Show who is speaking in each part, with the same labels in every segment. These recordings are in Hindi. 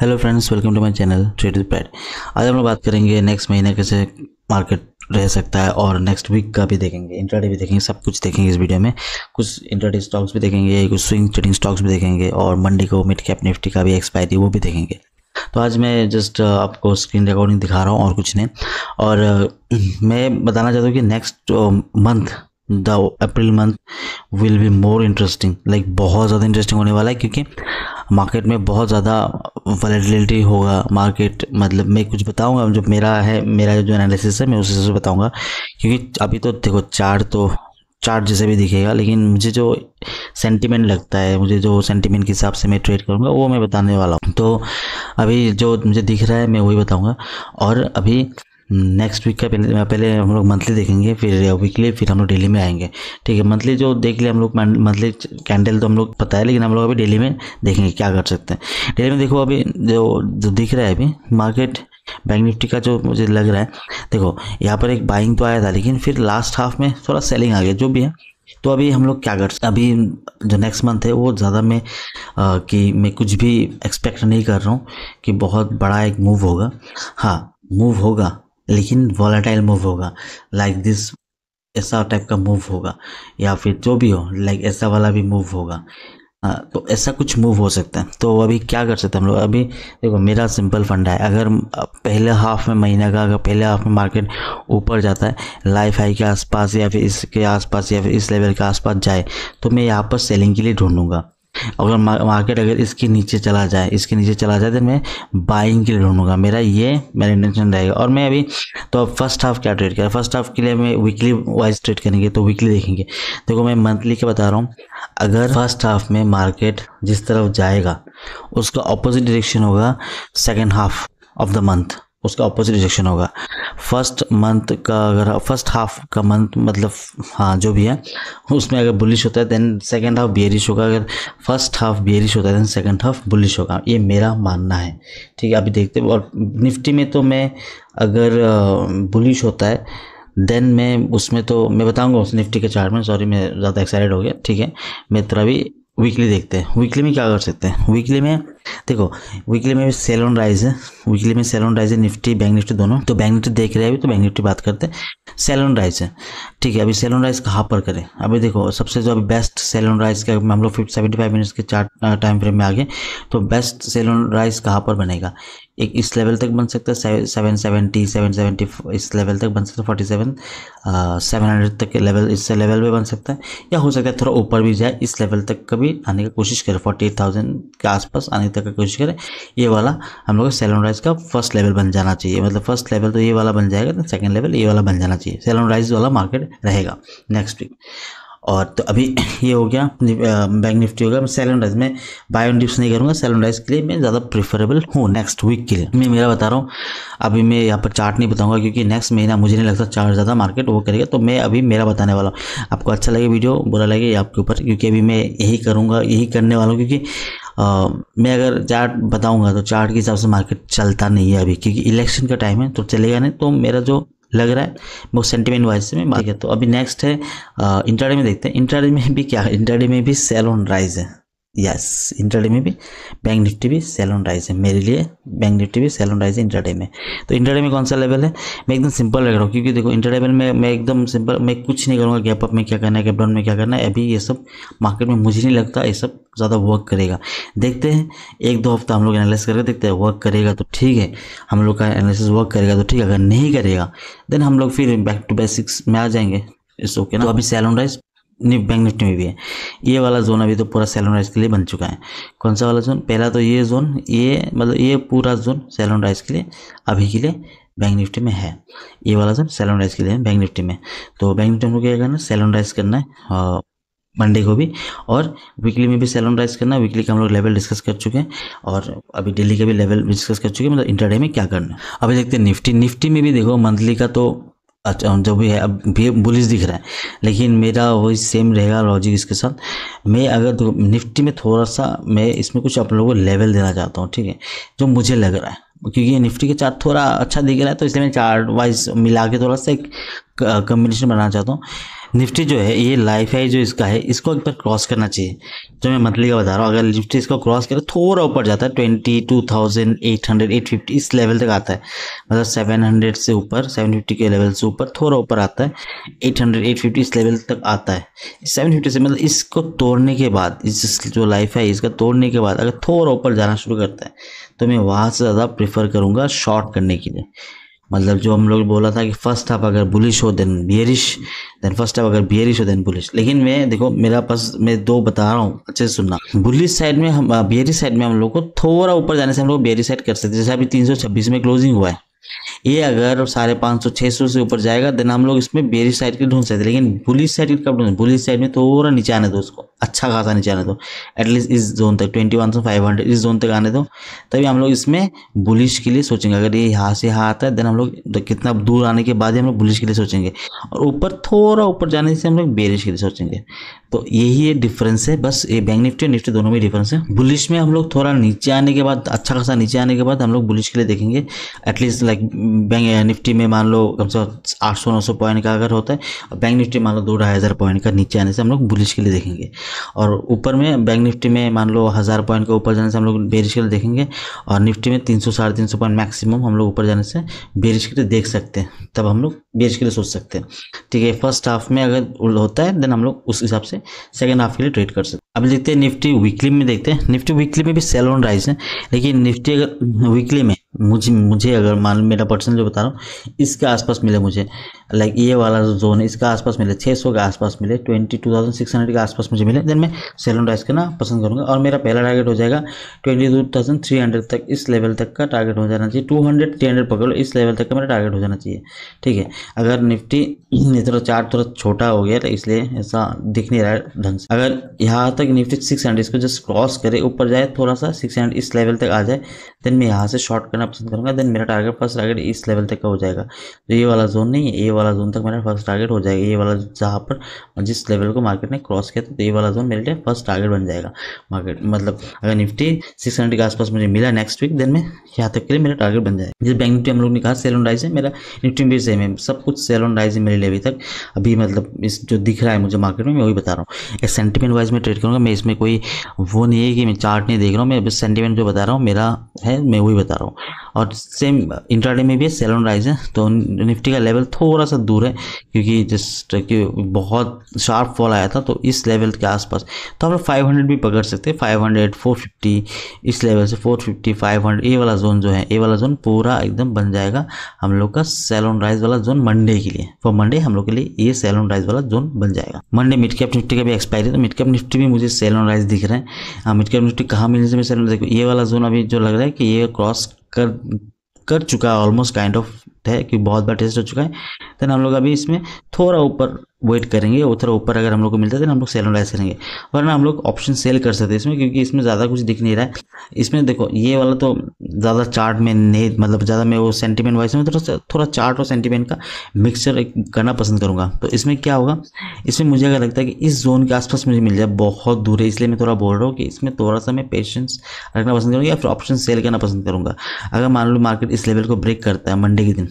Speaker 1: hello friends welcome to my channel trade pad आज हम लोग बात करेंगे नेक्स्ट महीने कैसे मार्केट रह सकता है और नेक्स्ट वीक का भी देखेंगे इंट्राडे भी देखेंगे सब कुछ देखेंगे इस वीडियो में कुछ इंट्राडे स्टॉक्स भी देखेंगे कुछ स्विंग ट्रेडिंग स्टॉक्स भी देखेंगे और मंडे को मिड कैप निफ्टी का भी एक्सपायरी वो भी देखेंगे तो आज मैं जस्ट uh, आपको स्क्रीन रिकॉर्डिंग दिखा रहा हूँ और कुछ नहीं और uh, मैं बताना चाहता हूँ कि next month the April month will be more interesting like बहुत ज़्यादा इंटरेस्टिंग होने वाला है क्योंकि मार्केट में बहुत ज़्यादा वॉलेटिलिटी होगा मार्केट मतलब मैं कुछ बताऊंगा जो मेरा है मेरा जो एनालिसिस है मैं उस हिसाब से बताऊंगा क्योंकि अभी तो देखो चार तो चार्ट जैसे भी दिखेगा लेकिन मुझे जो सेंटीमेंट लगता है मुझे जो सेंटीमेंट के हिसाब से मैं ट्रेड करूँगा वो मैं बताने वाला हूँ तो अभी जो मुझे दिख रहा है मैं वही बताऊँगा और अभी नेक्स्ट वीक का पहले पहले हम लोग मंथली देखेंगे फिर वीकली फिर हम लोग डेली में आएंगे ठीक है मंथली जो देख लिया हम लोग मंथली कैंडल तो हम लोग पता है लेकिन हम लोग अभी डेली में देखेंगे क्या कर सकते हैं डेली में देखो अभी जो जो दिख रहा है अभी मार्केट बैंक निफ्टी का जो मुझे लग रहा है देखो यहाँ पर एक बाइंग तो आया था लेकिन फिर लास्ट हाफ में थोड़ा सेलिंग आ गया जो भी है तो अभी हम लोग क्या कर सकते अभी जो नेक्स्ट मंथ है वो ज़्यादा मैं कि मैं कुछ भी एक्सपेक्ट नहीं कर रहा हूँ कि बहुत बड़ा एक मूव होगा हाँ मूव होगा लेकिन वॉलेटाइल मूव होगा लाइक दिस ऐसा टाइप का मूव होगा या फिर जो भी हो लाइक ऐसा वाला भी मूव होगा हाँ, तो ऐसा कुछ मूव हो सकता है तो अभी क्या कर सकते हैं हम लोग अभी देखो मेरा सिंपल फंड है अगर पहले हाफ में महीने का अगर पहले हाफ में मार्केट ऊपर जाता है लाइफ हाई के आसपास या फिर इसके आसपास या फिर इस लेवल के आसपास जाए तो मैं यहाँ पर सेलिंग के लिए ढूंढूंगा अगर मार्केट अगर इसके नीचे चला जाए इसके नीचे चला जाए तो मैं बाइंग के लिए ढूंढूंगा मेरा ये मेरा इंटेंशन रहेगा और मैं अभी तो अब फर्स्ट हाफ क्या ट्रेड करें फर्स्ट हाफ के लिए मैं वीकली वाइज ट्रेड करेंगे तो वीकली देखेंगे देखो मैं मंथली के बता रहा हूँ अगर फर्स्ट हाफ में मार्केट जिस तरफ जाएगा उसका अपोजिट डायरेक्शन होगा second half of the month उसका अपोजिट डायरेक्शन होगा फर्स्ट मंथ का अगर फर्स्ट हाफ का मंथ मतलब हाँ जो भी है उसमें अगर बुलिश होता है देन सेकेंड हाफ बियरिश होगा अगर फर्स्ट हाफ बियरिश होता है देन सेकेंड हाफ बुलिश होगा ये मेरा मानना है ठीक है अभी देखते हैं और निफ्टी में तो मैं अगर बुलिश होता है देन मैं उसमें तो मैं बताऊँगा उस निफ्टी के चार्ट में सॉरी मैं ज़्यादा एक्साइटेड हो गया ठीक है मैं तरह भी वीकली देखते हैं वीकली में क्या कर सकते हैं वीकली में देखो वीकली में सेलोन राइज है वीकली में सेलोन राइज है निफ्टी बैंक निफ्टी दोनों तो बैंक निफ्टी देख रहे हैं अभी तो बैंक निफ्टी बात करते हैं सेलोन राइज है ठीक है अभी सेलोन राइज कहाँ पर करें अभी देखो सबसे जो अभी बेस्ट सेलोन राइज का हम लोग फिफ्ट सेवेंटी फाइव मिनट्स के चार्ट टाइम फ्रेम में आ गए तो बेस्ट सेलोन राइज कहाँ पर बनेगा एक इस लेवल तक बन सकता है सेवन सेवेंटी सेवन सेवेंटी इस लेवल तक बन सकता है फोर्टी सेवन सेवन हंड्रेड तक के लेवल इस लेवल पे बन सकता है या हो सकता है थोड़ा ऊपर भी जाए इस लेवल तक कभी आने की कोशिश करें फोर्टी एट थाउजेंड के आसपास आने तक का कोशिश करें ये वाला हम लोग सेलन राइज का फर्स्ट लेवल बन जाना चाहिए मतलब फर्स्ट लेवल तो ये वाला बन जाएगा तो सेकेंड लेवल ये वाला बन जाना चाहिए सेलन राइज वाला मार्केट रहेगा नेक्स्ट वीक और तो अभी ये हो गया बैंक निफ्टी हो गया मैं सेलन राइज में बाय ऑन डिप्स नहीं करूँगा सेलन राइज के लिए मैं ज़्यादा प्रेफरेबल हूँ नेक्स्ट वीक के लिए मैं मेरा बता रहा हूँ अभी मैं यहाँ पर चार्ट नहीं बताऊँगा क्योंकि नेक्स्ट महीना मुझे नहीं लगता चार्ट ज़्यादा मार्केट वो करेगा तो मैं अभी मेरा बताने वाला हूँ आपको अच्छा लगे वीडियो बुरा लगे आपके ऊपर क्योंकि अभी मैं यही करूँगा यही करने वाला हूँ क्योंकि मैं अगर चार्ट बताऊंगा तो चार्ट के हिसाब से मार्केट चलता नहीं है अभी क्योंकि इलेक्शन का टाइम है तो चलेगा नहीं तो मेरा जो लग रहा है वो सेंटीमेंट वाइज से मैं बात तो अभी नेक्स्ट है इंटरडे में देखते हैं इंटरडे में भी क्या है इंटरडे में भी सेल ऑन राइज है यस इंट्राडे में भी बैंक निफ्टी भी सेल ऑन राइज है मेरे लिए बैंक निफ्टी भी सेल ऑन राइज है इंट्राडे में तो इंट्राडे में कौन सा लेवल है मैं एकदम सिंपल रख रहा हूँ क्योंकि देखो इंट्राडे में मैं एकदम सिंपल मैं कुछ नहीं करूँगा गैप अप में क्या करना है गैप डाउन में क्या करना है अभी ये सब मार्केट में मुझे नहीं लगता ये सब ज़्यादा वर्क करेगा देखते हैं एक दो हफ्ता हम लोग एनालिस करके देखते हैं वर्क करेगा तो ठीक है हम लोग का एनालिसिस वर्क करेगा तो ठीक है अगर नहीं करेगा देन हम लोग फिर बैक टू बेसिक्स में आ जाएंगे इस ओके ना तो अभी sell on rise bank Nifty में भी है ये वाला जोन अभी तो पूरा सेलन राइज के लिए बन चुका है कौन सा वाला जोन पहला तो ये जोन ये मतलब ये पूरा जोन सेलन राइज के लिए अभी के लिए बैंक निफ्टी में है ये वाला जोन सेलन राइज के लिए बैंक निफ्टी में तो बैंक निफ्टी हमको क्या करना सेलन राइज करना है मंडे हाँ, को भी और वीकली में भी सेलन राइज करना वीकली का हम लोग लेवल डिस्कस कर चुके हैं और अभी डेली का भी लेवल डिस्कस कर चुके हैं मतलब इंटरडे में क्या करना अभी देखते हैं निफ्टी निफ्टी में भी देखो मंथली का तो अच्छा जो भी है अब भी बुलिस दिख रहा है लेकिन मेरा वही सेम रहेगा लॉजिक इसके साथ मैं अगर तो निफ्टी में थोड़ा सा मैं इसमें कुछ आप लोगों को लेवल देना चाहता हूँ ठीक है जो मुझे लग रहा है क्योंकि निफ्टी के चार्ट थोड़ा अच्छा दिख रहा है तो इसलिए मैं चार्ट वाइज मिला के थोड़ा सा एक कम्बिनेशन बनाना चाहता हूँ निफ्टी जो है ये लाइफ है जो इसका है इसको एक बार क्रॉस करना चाहिए जो तो मैं मंथली का बता रहा हूँ अगर निफ्टी इसको क्रॉस करे थोड़ा ऊपर जाता है twenty two thousand eight hundred eight fifty इस लेवल तक आता है मतलब सेवन हंड्रेड से ऊपर सेवन फिफ्टी के लेवल से ऊपर थोड़ा ऊपर आता है एट हंड्रेड एट फिफ्टी इस लेवल तक आता है सेवन फिफ्टी से मतलब इसको तोड़ने के बाद इस जो लाइफ है इसका तोड़ने के बाद अगर थोड़ा ऊपर जाना शुरू करता है तो मैं वहाँ से ज़्यादा प्रेफर करूँगा शॉर्ट करने के लिए मतलब जो हम लोग बोला था कि फर्स्ट हाफ अगर बुलिश हो then bearish then first half अगर बियरिश हो देन बुलिश लेकिन मैं देखो मेरा पास मैं दो बता रहा हूँ अच्छे से सुनना बुलिश साइड में हम बियरिश साइड में हम लोग को थोड़ा ऊपर जाने से हम लोग बियरिश साइड कर सकते हैं जैसे अभी तीन में क्लोजिंग हुआ है ये अगर साढ़े पाँच सौ छः सौ से ऊपर जाएगा देन हम लोग इसमें बेरिश साइड के ढूंढ सकते लेकिन बुलिस साइड के कब ढूंढ बुलिस साइड में थोड़ा नीचे आने दो उसको अच्छा खासा नीचे आने दो एटलीस्ट इस जोन तक ट्वेंटी वन सौ फाइव हंड्रेड इस जोन तक आने दो तभी हम लोग इसमें बुलिश के लिए सोचेंगे अगर ये यहाँ से यहाँ आता है देन हम लोग तो कितना दूर आने के बाद ही हम लोग बुलिश के लिए सोचेंगे और ऊपर थोड़ा ऊपर जाने से हम लोग बेरिश के लिए सोचेंगे तो यही ये डिफरेंस है बस ये बैंक निफ्टी और निफ्टी दोनों में डिफरेंस है बुलिश में हम लोग थोड़ा नीचे आने के बाद अच्छा खासा नीचे आने के बाद हम लोग बुलिश के लिए देखेंगे at least like like bank Nifty में मान लो कम से कम आठ सौ नौ सौ पॉइंट का अगर होता है और बैंक निफ्टी मान लो दो ढाई हज़ार पॉइंट का नीचे आने से हम लोग बुलिश के लिए देखेंगे और ऊपर में बैंक निफ्टी में मान लो हज़ार पॉइंट के ऊपर जाने से हम लोग बेरिश के लिए देखेंगे और निफ्टी में तीन सौ साढ़े तीन सौ पॉइंट मैक्सिमम हम लोग ऊपर जाने से बेरिश के लिए देख सकते हैं तब हम लोग बेरिश के लिए सोच सकते हैं ठीक है फर्स्ट हाफ में अगर होता है देन हम लोग उस हिसाब से सेकेंड हाफ के लिए ट्रेड कर सकते हैं अब देखते हैं निफ्टी वीकली में देखते हैं निफ्टी वीकली में भी सेल ऑन राइज है लेकिन निफ्टी अगर वीकली में मुझे मुझे अगर मान मेरा पर्सनल जो बता रहा हूँ इसके आसपास मिले मुझे लाइक ये वाला जो जोन है इसका आसपास मिले 600 के आसपास मिले 22,600 के आसपास मुझे मिले देन मैं सेल ऑन राइस करना पसंद करूँगा और मेरा पहला टारगेट हो जाएगा 22,300 तक इस लेवल तक का टारगेट हो जाना चाहिए 200 300 पकड़ लो इस लेवल तक का मेरा टारगेट हो जाना चाहिए ठीक है अगर निफ्टी ये थोड़ा चार थोड़ा छोटा हो गया तो इसलिए ऐसा दिख नहीं रहा है ढंग से अगर यहाँ तक निफ्टी सिक्स इसको जस्ट क्रॉस करे ऊपर जाए थोड़ा सा सिक्स इस लेवल तक आ जाए देन मैं यहाँ से शॉर्ट करना पसंद करूँगा देन मेरा टारगेट फर्स्ट टारगेट इस लेवल तक का हो जाएगा तो ये वाला जोन नहीं है ये वाला जोन तक मेरा फर्स्ट टारगेट हो जाएगा ये वाला जहाँ पर जिस लेवल को मार्केट ने क्रॉस किया था तो ये वाला जोन मेरे लिए फर्स्ट टारगेट बन जाएगा मार्केट मतलब अगर निफ्टी सिक्स के आसपास मुझे मिला नेक्स्ट वीक देन में यहाँ तक के लिए मेरा टारगेट बन जाएगा जिस बैंक निफ्टी हम लोग ने कहा सेल ऑन राइज है मेरा निफ्टी भी सेम है सब कुछ सेल ऑन राइज है मेरे लिए अभी तक अभी मतलब इस जो दिख रहा है मुझे मार्केट में मैं वही बता रहा हूँ एक सेंटीमेंट वाइज में ट्रेड करूँगा मैं इसमें कोई वो नहीं है कि मैं चार्ट नहीं देख रहा हूँ मैं सेंटीमेंट जो बता रहा हूँ मेरा है मैं वही बता रहा हूँ और सेम इंटरडे में भी सेल ऑन राइज है तो निफ्टी का लेवल थोड़ा थोड़ा सा दूर है क्योंकि जिस कि बहुत शार्प फॉल आया था तो इस लेवल के आसपास तो आप लोग फाइव भी पकड़ सकते हैं फाइव हंड्रेड इस लेवल से फोर फिफ्टी ए वाला जोन जो है ए वाला जोन पूरा एकदम बन जाएगा हम लोग का सैलून राइज वाला जोन मंडे के लिए फॉर मंडे हम लोग के लिए ये सैलून राइज वाला जोन बन जाएगा मंडे मिड कैप निफ्टी का भी एक्सपायरी तो मिड कैप निफ्टी भी मुझे सैलून राइज दिख रहे हैं मिड कैप निफ्टी कहाँ मिलने से मैं सैलून देखो ये वाला जोन अभी जो लग रहा है कि ये क्रॉस कर कर चुका है ऑलमोस्ट काइंड ऑफ है कि बहुत बार टेस्ट हो चुका है देन हम लोग अभी इसमें थोड़ा ऊपर वेट करेंगे और ऊपर अगर हम लोग को मिलता है तो हम लोग सेल एनालाइज करेंगे वरना हम लोग ऑप्शन सेल कर सकते हैं इसमें क्योंकि इसमें ज़्यादा कुछ दिख नहीं रहा है इसमें देखो ये वाला तो ज़्यादा चार्ट में नहीं मतलब ज़्यादा मैं वो सेंटीमेंट वाइज में थोड़ा थोड़ा चार्ट और सेंटीमेंट का मिक्सचर करना पसंद करूँगा तो इसमें क्या होगा इसमें मुझे अगर लगता है कि इस जोन के आसपास मुझे मिल जाए बहुत दूर है इसलिए मैं थोड़ा बोल रहा हूँ कि इसमें थोड़ा सा मैं पेशेंस रखना पसंद करूँगा या फिर ऑप्शन सेल करना पसंद करूँगा अगर मान लो मार्केट इस लेवल को ब्रेक करता है मंडे के दिन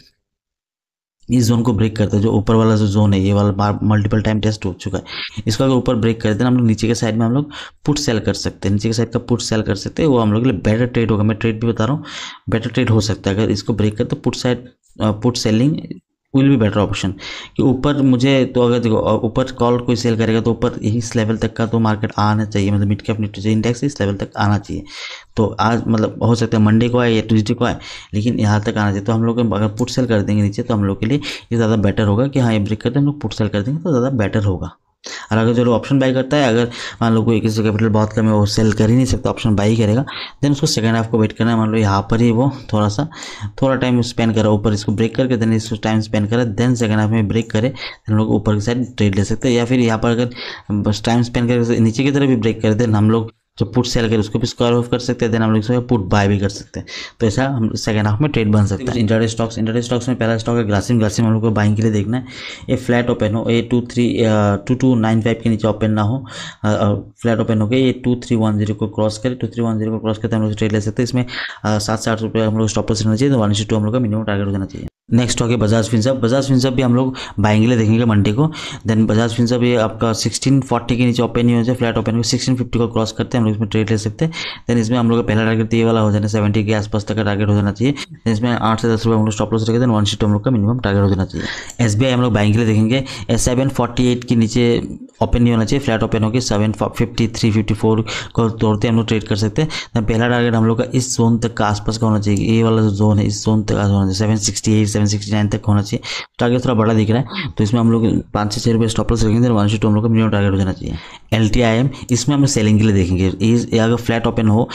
Speaker 1: इस जोन को ब्रेक करते हैं जो ऊपर वाला जो जोन है ये वाला मल्टीपल टाइम टेस्ट हो चुका है इसको अगर ऊपर ब्रेक कर हैं हम लोग नीचे के साइड में हम लोग पुट सेल कर सकते हैं नीचे के साइड का पुट सेल कर सकते हैं वो हम लोग के लिए बेटर ट्रेड होगा मैं ट्रेड भी बता रहा हूँ बेटर ट्रेड हो सकता है अगर इसको ब्रेक कर तो put side put selling will भी बेटर ऑप्शन कि ऊपर मुझे तो अगर देखो ऊपर कॉल कोई सेल करेगा तो ऊपर इस लेवल तक का तो मार्केट आना चाहिए मतलब मिड कैप निफ्टी इंडेक्स इस लेवल तक आना चाहिए तो आज मतलब हो सकता है मंडे को आए या ट्यूजडे को आए लेकिन यहाँ तक आना चाहिए तो हम लोग अगर पुट सेल कर देंगे नीचे तो हम लोग के लिए ये ज़्यादा बेटर होगा कि हाँ ये ब्रेक करते हम लोग पुट सेल कर देंगे तो ज़्यादा बेटर होगा और अगर जो ऑप्शन बाई करता है अगर मान लो कोई किसी कैपिटल बहुत कम है वो सेल कर ही नहीं सकता ऑप्शन बाई करेगा देन उसको सेकंड हाफ को वेट करना है मान लो यहाँ पर ही वो थोड़ा सा थोड़ा टाइम स्पेंड करा ऊपर इसको ब्रेक करके देन इसको टाइम स्पेंड करा देन सेकंड हाफ में ब्रेक करे देन लोग ऊपर की साइड ट्रेड ले सकते हैं या फिर यहाँ पर अगर टाइम स्पेंड करके नीचे की तरफ भी ब्रेक कर देन हम लोग जो पुट सेल कर उसको भी स्क्वायर ऑफ कर सकते हैं देन हम लोग पुट बाय भी कर सकते हैं तो ऐसा हम सेकंड हाफ में ट्रेड बन सकते हैं इंटरडे स्टॉक्स इंटरडे स्टॉक्स में पहला स्टॉक है ग्रासिम ग्रासिम हम लोग को बाइंग के लिए देखना है ये फ्लैट ओपन हो ए two three two two nine five के नीचे ओपन ना हो फ्लैट ओपन हो गए ये टू थ्री वन जीरो को क्रॉस करे टू थ्री वन जीरो को क्रॉस करते हम लोग ट्रेड ले सकते हैं इसमें सात से आठ रुपये हम लोग स्टॉप पर लेना चाहिए तो वन सी टू हम लोग का मिनिमम टारगेट हो जाना चाहिए नेक्स्ट हो गया बजाज फिंसअप बजाज फिंसअप भी हम लोग बाएंगे लिए देखेंगे मंडे को देन बजाज फिंसअप ये आपका 1640 के नीचे ओपन नहीं हो जाए फ्लैट ओपन सिक्सटीन फिफ्टी को क्रॉस करते हैं हम लोग इसमें ट्रेड ले सकते हैं देन इसमें हम लोग का पहला टारगेट तो ये वाला हो जाना सेवेंटी के आसपास तक का टारगेट हो जाना चाहिए देन इसमें आठ से दस रुपये हम लोग स्टॉप लॉस रखे देन वन शीट हम लोग का मिनिमम टारगेट हो जाना चाहिए एस हम लोग बाएंगे लिए देखेंगे सेवन के नीचे ओपन नहीं होना चाहिए फ्लैट ओपन होकर seven fifty three fifty four को तोड़ते हम लोग ट्रेड कर सकते हैं देन पहला टारगेट हम लोग का इस जोन तक का आसपास का होना चाहिए ये वाला जो जोन है इस जोन तक का होना चाहिए सेवन सिक्सटी एट सेवन तक होना चाहिए टारगेट थोड़ा बड़ा दिख रहा है तो इसमें हम लोग पाँच से छः रुपये स्टॉपलस रखेंगे वन से टू हम लोग का मिनिमम टारगेट हो जाना चाहिए एल टी आई एम इसमें हम सेलिंग के लिए देखेंगे ये अगर फ्लैट ओपन हो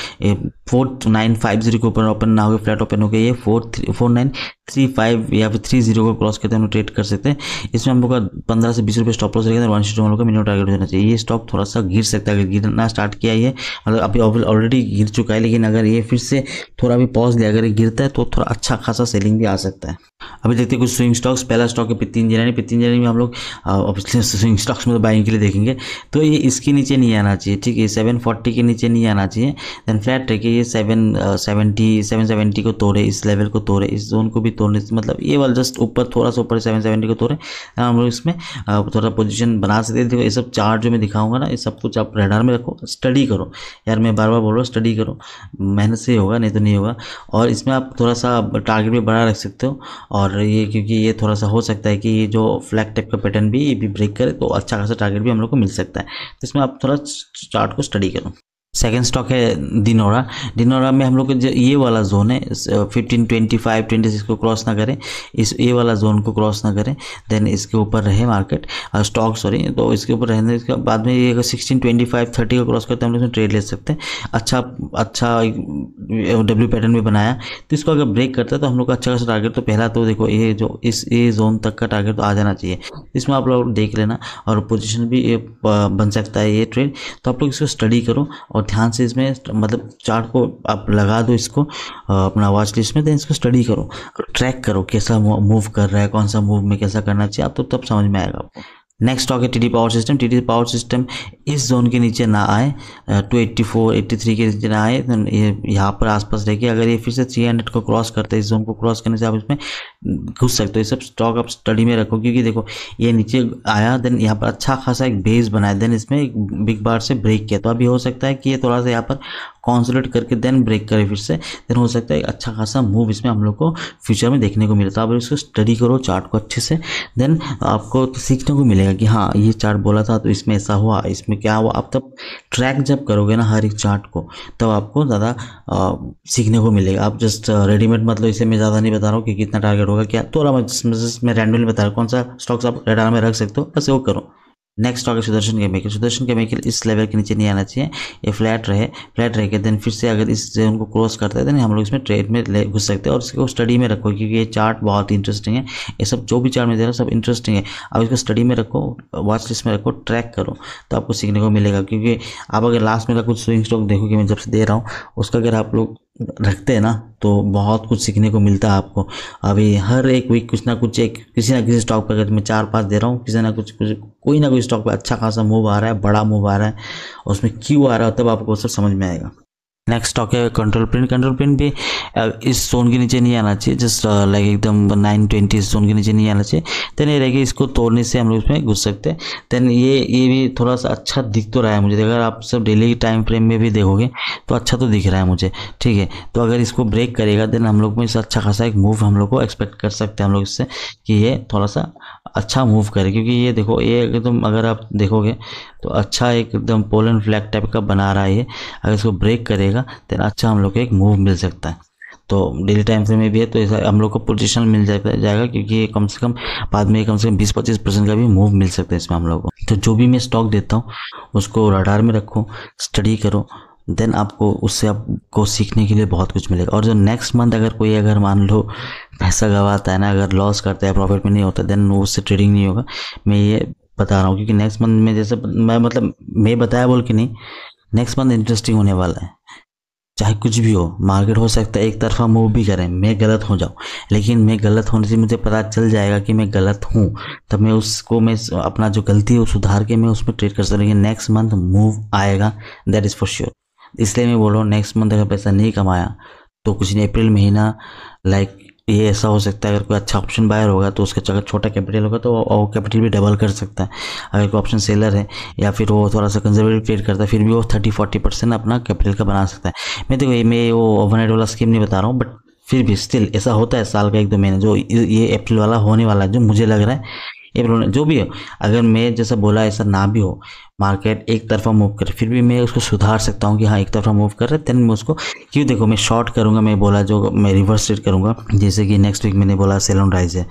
Speaker 1: फोर नाइन फाइव जीरो के ऊपर ओपन ना हो फ्लैट ओपन हो गया ये four three four nine three five या फिर थ्री जीरो को क्रॉस करते हैं हम ट्रेड कर सकते हैं इसमें हम लोग का पंद्रह से बीस रुपये स्टॉप लॉस रहेगा वन तो सीट हम लोग का मिनिमम टारगेट होना चाहिए ये स्टॉक थोड़ा सा गिर सकता है गिरना स्टार्ट किया है मतलब अभी ऑलरेडी गिर चुका है लेकिन अगर ये फिर से थोड़ा भी पॉज लिया अगर ये गिरता है तो थोड़ा अच्छा खासा सेलिंग भी आ सकता है अभी देखते हैं कुछ स्विंग स्टॉक्स पहला स्टॉक है पितिन जिरानी पितिन जिरानी में हम लोग स्विंग स्टॉक्स में तो बाइंग के लिए देखेंगे तो ये इसके नीचे नहीं आना चाहिए ठीक है सेवन फोर्टी के नीचे नहीं आना चाहिए देन फ्लैट रखिए ये सेवन सेवेंटी सेवन सेवेंटी को तोड़े इस लेवल को तोड़े इस जोन को भी तोड़ने मतलब ये वाला जस्ट ऊपर थोड़ा सा ऊपर सेवन सेवेंटी को तोड़े हम लोग इसमें uh, थोड़ा पोजिशन बना सकते देखो ये सब चार्ट जो मैं दिखाऊंगा ना ये सब कुछ आप रेडार में रखो स्टडी करो यार मैं बार बार बोल रहा हूँ स्टडी करो मेहनत से होगा नहीं तो नहीं होगा और इसमें आप थोड़ा सा टारगेट भी बढ़ा रख सकते हो और ये क्योंकि ये थोड़ा सा हो सकता है कि ये जो फ्लैग टाइप का पैटर्न भी ये भी ब्रेक करे तो अच्छा खासा टारगेट भी हम लोग को मिल सकता है तो इसमें आप थोड़ा चार्ट को स्टडी करो सेकेंड स्टॉक है दिनोरा दिनोरा में हम लोग ये वाला जोन है fifteen twenty five twenty six को क्रॉस ना करें इस ये वाला जोन को क्रॉस ना करें देन इसके ऊपर रहे मार्केट और स्टॉक सॉरी तो इसके ऊपर रहने इसके बाद में ये अगर सिक्सटीन ट्वेंटी फाइव थर्टी को क्रॉस करते हैं हम लोग ट्रेड ले सकते हैं अच्छा अच्छा डब्ल्यू पैटर्न भी बनाया तो इसको अगर ब्रेक करता है तो हम लोग का अच्छा खासा टारगेट तो पहला तो देखो ये जो इस ये जोन तक का टारगेट तो आ जाना चाहिए इसमें आप लोग देख लेना और पोजिशन भी बन सकता है ये ट्रेड तो आप लोग इसको स्टडी करो और और ध्यान से इसमें मतलब चार्ट को आप लगा दो इसको अपना वॉच लिस्ट में दें इसको स्टडी करो ट्रैक करो कैसा मूव कर रहा है कौन सा मूव में कैसा करना चाहिए आप तो तब समझ में आएगा आपको नेक्स्ट स्टॉक है T power system T power system इस जोन के नीचे ना आए two eighty four eighty three के नीचे ना आए तो ये यहाँ पर आसपास रहेगी अगर ये फिर से थ्री हंड्रेड को क्रॉस करते हैं इस जोन को क्रॉस करने से आप इसमें घुस सकते हो ये सब स्टॉक आप स्टडी में रखो क्योंकि देखो ये नीचे आया देन यहाँ पर अच्छा खासा एक बेस बनाया देन इसमें एक बिग बार से ब्रेक किया तो अभी हो सकता है कि ये थोड़ा सा यहाँ पर कॉन्सोलेट करके देन ब्रेक करे फिर से देन हो सकता है अच्छा खासा मूव इसमें हम लोग को फ्यूचर में देखने को मिलता तो है आप इसको स्टडी करो चार्ट को अच्छे से देन आपको तो सीखने को मिलेगा कि हाँ ये चार्ट बोला था तो इसमें ऐसा हुआ इसमें क्या हुआ आप तब ट्रैक जब करोगे ना हर एक चार्ट को तब तो आपको ज़्यादा सीखने को मिलेगा आप जस्ट रेडीमेड मतलब इसे मैं ज़्यादा नहीं बता रहा हूँ कि कितना टारगेट होगा क्या तो मैं रैंडमली में बता रहा हूँ कौन सा स्टॉक्स आप रेडार में रख सकते हो बस वो करो नेक्स्ट आगे सुदर्शन केमिकल सुदर्शन केमिकल इस लेवल के नीचे नहीं आना चाहिए ये फ्लैट रहे फ्लैट रह के देन फिर से अगर इस उनको क्रॉस करते हैं देन हम लोग इसमें ट्रेड में घुस सकते हैं और इसको स्टडी में रखो क्योंकि ये चार्ट बहुत ही इंटरेस्टिंग है ये सब जो भी चार्ट में दे रहा सब इंटरेस्टिंग है अब इसको स्टडी में रखो वॉच लिस्ट में रखो ट्रैक करो तो आपको सीखने को मिलेगा क्योंकि आप अगर लास्ट में कुछ स्विंग स्टॉक देखो कि मैं जब से दे रहा हूँ उसका अगर आप लोग रखते हैं ना तो बहुत कुछ सीखने को मिलता है आपको अभी हर एक वीक कुछ ना कुछ एक किसी ना किसी स्टॉक पर अगर मैं चार पाँच दे रहा हूँ किसी ना कुछ कुछ कोई ना कोई स्टॉक पर अच्छा खासा मूव आ रहा है बड़ा मूव आ रहा है उसमें क्यों आ रहा है तब आपको सब समझ में आएगा नेक्स्ट टॉक है कंट्रोल प्रिंट कंट्रोल प्रिंट भी uh, इस जोन के नीचे नहीं आना चाहिए जस्ट लाइक uh, एकदम नाइन ट्वेंटी जोन के नीचे नहीं आना चाहिए देन ये रहेगी इसको तोड़ने से हम लोग इसमें घुस सकते हैं देन ये ये भी थोड़ा सा अच्छा दिख तो रहा है मुझे अगर आप सब डेली टाइम फ्रेम में भी देखोगे तो अच्छा तो दिख रहा है मुझे ठीक है तो अगर इसको ब्रेक करेगा देन हम लोग में इससे अच्छा खासा एक मूव हम लोग को एक्सपेक्ट कर सकते हैं हम लोग इससे कि ये थोड़ा सा अच्छा मूव करे क्योंकि ये देखो ये एकदम अगर आप देखोगे तो अच्छा एकदम पोलन फ्लैग टाइप का बना रहा है ये अगर इसको ब्रेक करेगा जाएगा देन अच्छा हम लोग को एक मूव मिल सकता है तो डेली टाइम फ्रेम में भी है तो ऐसा हम लोग को पोजिशन मिल जाएगा क्योंकि कम से कम बाद में कम से कम 20-25 परसेंट का भी मूव मिल सकता है इसमें हम लोग को तो जो भी मैं स्टॉक देता हूँ उसको रडार में रखो स्टडी करो देन आपको उससे आपको सीखने के लिए बहुत कुछ मिलेगा और जो नेक्स्ट मंथ अगर कोई अगर मान लो पैसा गवाता है ना अगर लॉस करता है प्रॉफिट में नहीं होता देन उससे ट्रेडिंग नहीं होगा मैं ये बता रहा हूँ क्योंकि नेक्स्ट मंथ में जैसे मैं मतलब मैं बताया बोल के नहीं नेक्स्ट मंथ इंटरेस्टिंग होने वाला है चाहे कुछ भी हो मार्केट हो सकता है एक तरफा मूव भी करें मैं गलत हो जाऊँ लेकिन मैं गलत होने से मुझे पता चल जाएगा कि मैं गलत हूँ तब मैं उसको मैं अपना जो गलती है वो सुधार के मैं उसमें ट्रेड कर सकता हूँ लेकिन नेक्स्ट मंथ मूव आएगा दैट इज़ फॉर श्योर इसलिए मैं बोल रहा हूँ नेक्स्ट मंथ अगर पैसा नहीं कमाया तो कुछ नहीं अप्रैल महीना लाइक ये ऐसा हो सकता है अगर कोई अच्छा ऑप्शन बायर होगा तो उसका अगर छोटा कैपिटल होगा तो वो कैपिटल भी डबल कर सकता है अगर कोई ऑप्शन सेलर है या फिर वो थोड़ा सा कंजर्वेटिव ट्रेड करता है फिर भी वो थर्टी फोर्टी परसेंट अपना कैपिटल का बना सकता है मैं देखो मैं वो ओवरनाइट वाला स्कीम नहीं बता रहा हूँ बट फिर भी स्टिल ऐसा होता है साल का एक दो महीने जो ये अप्रैल वाला होने वाला है जो मुझे लग रहा है अप्रैल जो भी हो अगर मैं जैसा बोला ऐसा ना भी हो मार्केट एक तरफा मूव करे फिर भी मैं उसको सुधार सकता हूँ कि हाँ एक तरफा मूव कर रहा है देन मैं उसको क्यों देखो मैं शॉर्ट करूँगा मैं बोला जो मैं रिवर्स ट्रेड करूँगा जैसे कि नेक्स्ट वीक मैंने बोला सेलोन राइज है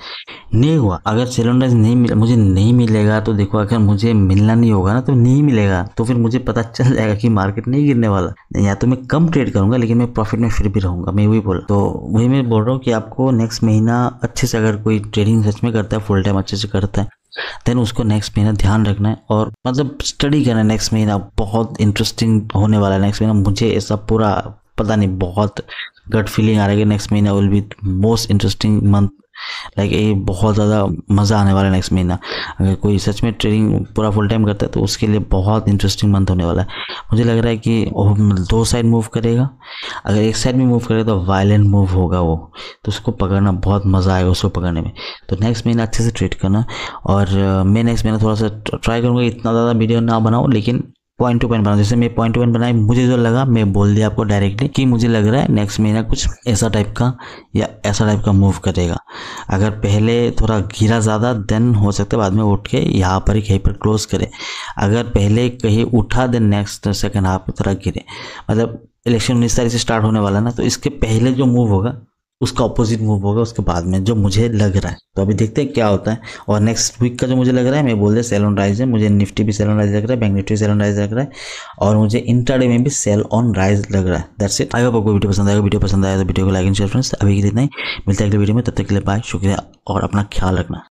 Speaker 1: नहीं हुआ अगर सेलोन राइज नहीं मिल मुझे नहीं मिलेगा तो देखो अगर मुझे मिलना नहीं होगा ना तो नहीं मिलेगा तो फिर मुझे पता चल जाएगा कि मार्केट नहीं गिरने वाला या तो मैं कम ट्रेड करूँगा लेकिन मैं प्रॉफिट में फिर भी रहूँगा मैं वही बोला तो वही मैं बोल रहा हूँ कि आपको नेक्स्ट महीना अच्छे से अगर कोई ट्रेडिंग सच में करता है फुल टाइम अच्छे से करता है देन उसको नेक्स्ट महीना ध्यान रखना है और मतलब स्टडी करना है नेक्स्ट महीना बहुत इंटरेस्टिंग होने वाला है नेक्स्ट महीना मुझे ऐसा पूरा पता नहीं बहुत गट फीलिंग आ रहा है कि नेक्स्ट महीना will be most interesting month like ये बहुत ज़्यादा मज़ा आने वाला है नेक्स्ट महीना अगर कोई सच में ट्रेनिंग पूरा फुल टाइम करता है तो उसके लिए बहुत इंटरेस्टिंग मंथ होने वाला है मुझे लग रहा है कि दो साइड मूव करेगा अगर एक साइड में मूव करेगा तो वायलेंट मूव होगा वो तो उसको पकड़ना बहुत मज़ा आएगा उसको पकड़ने में तो नेक्स्ट महीना अच्छे से ट्रीट करना और मैं नेक्स्ट महीना थोड़ा सा ट्राई करूँगा इतना ज़्यादा वीडियो ना बनाऊँ लेकिन पॉइंट टू पॉइंट बनाऊँ जैसे मैं पॉइंट टू पॉइंट बनाई मुझे जो लगा मैं बोल दिया आपको डायरेक्टली कि मुझे लग रहा है नेक्स्ट महीना कुछ ऐसा टाइप का या ऐसा टाइप का मूव करेगा अगर पहले थोड़ा घिरा ज़्यादा देन हो सकता है बाद में उठ के यहाँ पर ही कहीं पर क्लोज करे अगर पहले कहीं उठा देन नेक्स्ट सेकेंड हाफ थोड़ा गिरे मतलब इलेक्शन उन्नीस तारीख से स्टार्ट होने वाला ना तो इसके पहले जो मूव होगा उसका अपोजिट मूव होगा उसके बाद में जो मुझे लग रहा है तो अभी देखते हैं क्या होता है और नेक्स्ट वीक का जो मुझे लग रहा है मैं बोल रहा सेल ऑन राइज है मुझे निफ्टी भी सेल ऑन राइज लग रहा है bank Nifty sell on rise लग रहा है और मुझे इंटरडे में भी सेल ऑन राइज लग रहा है दैट्स इट आई होप आपको वीडियो पसंद आएगा वीडियो पसंद आया तो वीडियो को लाइक एंड शेयर फ्रेंड्स अभी के लिए नहीं मिलता है अगले वीडियो में तब तक के लिए बाय शुक्रिया और अपना ख्याल रखना